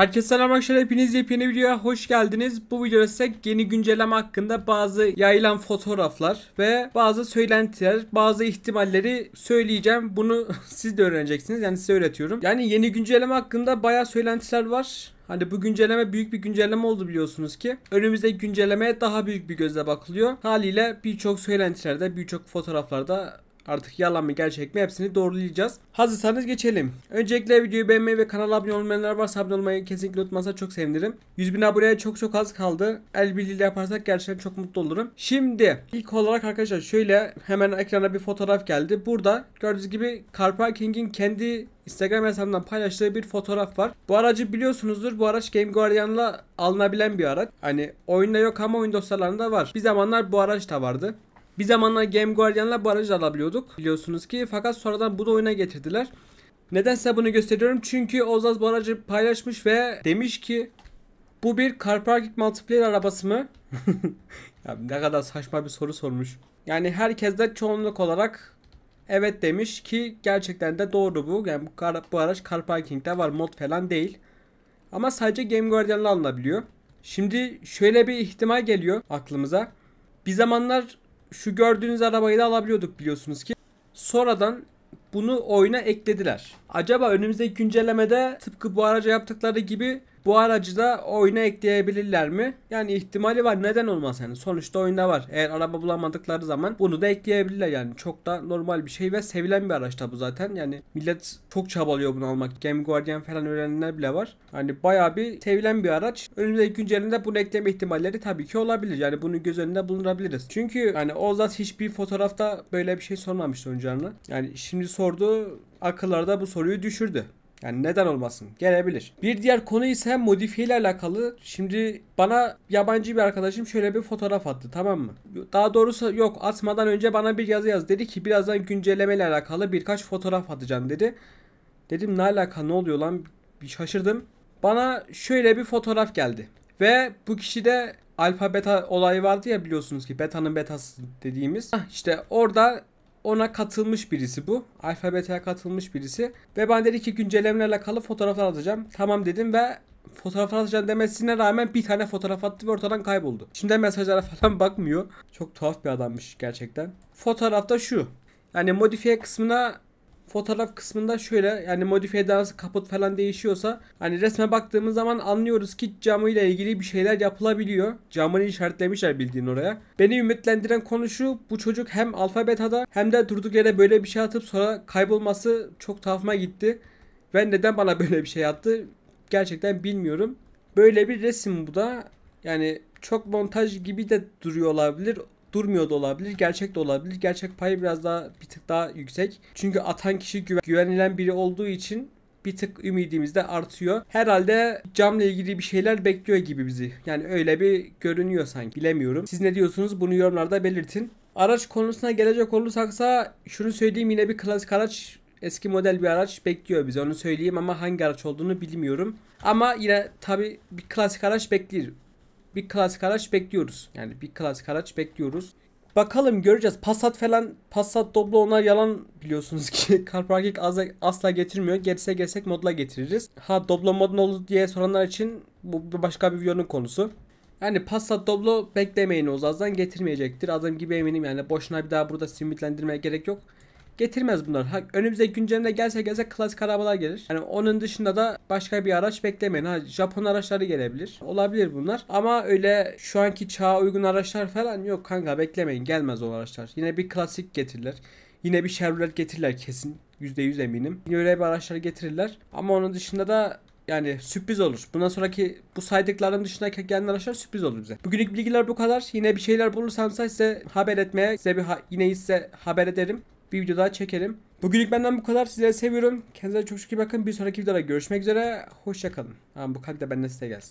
Herkese selam arkadaşlar hepiniz yepyeni videoya hoş geldiniz. Bu videoda ise yeni güncelleme hakkında bazı yayılan fotoğraflar ve bazı söylentiler, bazı ihtimalleri söyleyeceğim. Bunu siz de öğreneceksiniz yani size öğretiyorum. Yani yeni güncelleme hakkında baya söylentiler var. Hani bu güncelleme büyük bir güncelleme oldu biliyorsunuz ki. Önümüzdeki güncellemeye daha büyük bir gözle bakılıyor. Haliyle birçok söylentilerde, birçok fotoğraflarda Artık yalan mı gerçek mi hepsini doğrulayacağız. Hazırsanız geçelim. Öncelikle videoyu beğenmeyi ve kanala abone olmayanlar varsa abone olmayı kesinlikle unutmazsa çok sevinirim. 100 bin aboneye çok çok az kaldı. El birliğiyle yaparsak gerçekten çok mutlu olurum. Şimdi ilk olarak arkadaşlar şöyle hemen ekrana bir fotoğraf geldi. Burada gördüğünüz gibi Carparking'in kendi Instagram hesabından paylaştığı bir fotoğraf var. Bu aracı biliyorsunuzdur. Bu araç Game Guardian'la alınabilen bir araç. Hani oyunda yok ama oyun dosyalarında var. Bir zamanlar bu araç da vardı. Bir zamanlar Game Guardian'la bu aracı alabiliyorduk biliyorsunuz ki fakat sonradan bu da oyuna getirdiler. Neden size bunu gösteriyorum? Çünkü Ozaz bu aracı paylaşmış ve demiş ki bu bir car parking multiplayer arabası mı? ya ne kadar saçma bir soru sormuş. Yani herkes de çoğunluk olarak evet demiş ki gerçekten de doğru bu. Yani bu, kar, bu araç car parking'de var mod falan değil. Ama sadece Game Guardian'la alınabiliyor. Şimdi şöyle bir ihtimal geliyor aklımıza. Bir zamanlar şu gördüğünüz arabayı da alabiliyorduk biliyorsunuz ki. Sonradan bunu oyuna eklediler. Acaba önümüzdeki güncellemede tıpkı bu araca yaptıkları gibi bu aracı da oyuna ekleyebilirler mi? Yani ihtimali var. Neden olmaz yani? Sonuçta oyunda var. Eğer araba bulamadıkları zaman bunu da ekleyebilirler yani. Çok da normal bir şey ve sevilen bir araç da bu zaten. Yani millet çok çabalıyor bunu almak. Game Guardian falan öğrenenler bile var. Hani bayağı bir sevilen bir araç. Önümüzdeki güncelinde bunu ekleme ihtimalleri tabii ki olabilir. Yani bunu göz önünde bulunabiliriz. Çünkü hani Ozat hiçbir fotoğrafta böyle bir şey sormamıştı oyuncağına. Yani şimdi sordu akıllarda bu soruyu düşürdü. Yani neden olmasın? Gelebilir. Bir diğer konu ise modifiye ile alakalı. Şimdi bana yabancı bir arkadaşım şöyle bir fotoğraf attı tamam mı? Daha doğrusu yok atmadan önce bana bir yazı yaz. Dedi ki birazdan güncelleme ile alakalı birkaç fotoğraf atacağım dedi. Dedim ne alaka ne oluyor lan? Bir şaşırdım. Bana şöyle bir fotoğraf geldi. Ve bu kişi de alfa beta olayı vardı ya biliyorsunuz ki betanın betası dediğimiz. Hah, işte orada ona katılmış birisi bu. Alfabet'e katılmış birisi. Ve ben dedi ki güncellemelerle alakalı fotoğraflar atacağım. Tamam dedim ve fotoğraflar atacağım demesine rağmen bir tane fotoğraf attı ve ortadan kayboldu. Şimdi mesajlara falan bakmıyor. Çok tuhaf bir adammış gerçekten. Fotoğrafta şu. Yani modifiye kısmına fotoğraf kısmında şöyle yani modifiye edilmesi kaput falan değişiyorsa hani resme baktığımız zaman anlıyoruz ki camıyla ilgili bir şeyler yapılabiliyor. Camını işaretlemişler bildiğin oraya. Beni ümitlendiren konu şu bu çocuk hem alfabetada hem de durduk yere böyle bir şey atıp sonra kaybolması çok tuhafıma gitti. Ve neden bana böyle bir şey attı gerçekten bilmiyorum. Böyle bir resim bu da. Yani çok montaj gibi de duruyor olabilir durmuyor da olabilir. Gerçek de olabilir. Gerçek payı biraz daha bir tık daha yüksek. Çünkü atan kişi güven, güvenilen biri olduğu için bir tık ümidimiz de artıyor. Herhalde camla ilgili bir şeyler bekliyor gibi bizi. Yani öyle bir görünüyor sanki. Bilemiyorum. Siz ne diyorsunuz? Bunu yorumlarda belirtin. Araç konusuna gelecek olursaksa şunu söyleyeyim yine bir klasik araç eski model bir araç bekliyor bizi onu söyleyeyim ama hangi araç olduğunu bilmiyorum. Ama yine tabi bir klasik araç bekliyor bir klasik araç bekliyoruz. Yani bir klasik araç bekliyoruz. Bakalım göreceğiz. Passat falan Passat Doblo ona yalan biliyorsunuz ki. Carparking asla, asla getirmiyor. Gerse gelsek modla getiririz. Ha Doblo mod ne oldu diye soranlar için bu başka bir videonun konusu. Yani Passat Doblo beklemeyin O Ozaz'dan getirmeyecektir. Adam gibi eminim yani boşuna bir daha burada simitlendirmeye gerek yok getirmez bunlar. Ha, önümüze güncelleme gelse gelse klasik arabalar gelir. Yani onun dışında da başka bir araç beklemeyin. Ha, Japon araçları gelebilir. Olabilir bunlar. Ama öyle şu anki çağa uygun araçlar falan yok kanka beklemeyin. Gelmez o araçlar. Yine bir klasik getirirler. Yine bir Chevrolet getirirler kesin. %100 eminim. Yine öyle bir araçlar getirirler. Ama onun dışında da yani sürpriz olur. Bundan sonraki bu saydıklarım dışındaki gelen araçlar sürpriz olur bize. Bugünlük bilgiler bu kadar. Yine bir şeyler bulursam size haber etmeye, size bir ha- yine ise haber ederim bir video daha çekelim. Bugünlük benden bu kadar. Sizleri seviyorum. Kendinize çok çok iyi bakın. Bir sonraki videoda görüşmek üzere. Hoşçakalın. Ha, bu kalp de benden size gelsin.